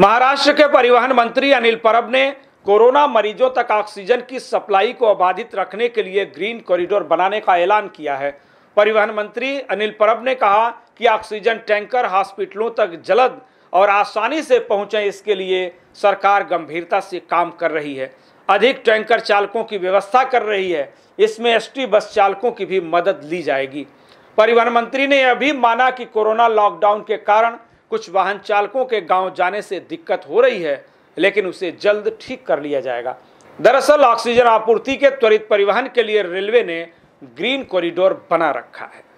महाराष्ट्र के परिवहन मंत्री अनिल परब ने कोरोना मरीजों तक ऑक्सीजन की सप्लाई को अबाधित रखने के लिए ग्रीन कॉरिडोर बनाने का ऐलान किया है परिवहन मंत्री अनिल परब ने कहा कि ऑक्सीजन टैंकर हॉस्पिटलों तक जल्द और आसानी से पहुंचे इसके लिए सरकार गंभीरता से काम कर रही है अधिक टैंकर चालकों की व्यवस्था कर रही है इसमें एस बस चालकों की भी मदद ली जाएगी परिवहन मंत्री ने यह भी माना कि कोरोना लॉकडाउन के कारण कुछ वाहन चालकों के गांव जाने से दिक्कत हो रही है लेकिन उसे जल्द ठीक कर लिया जाएगा दरअसल ऑक्सीजन आपूर्ति के त्वरित परिवहन के लिए रेलवे ने ग्रीन कॉरिडोर बना रखा है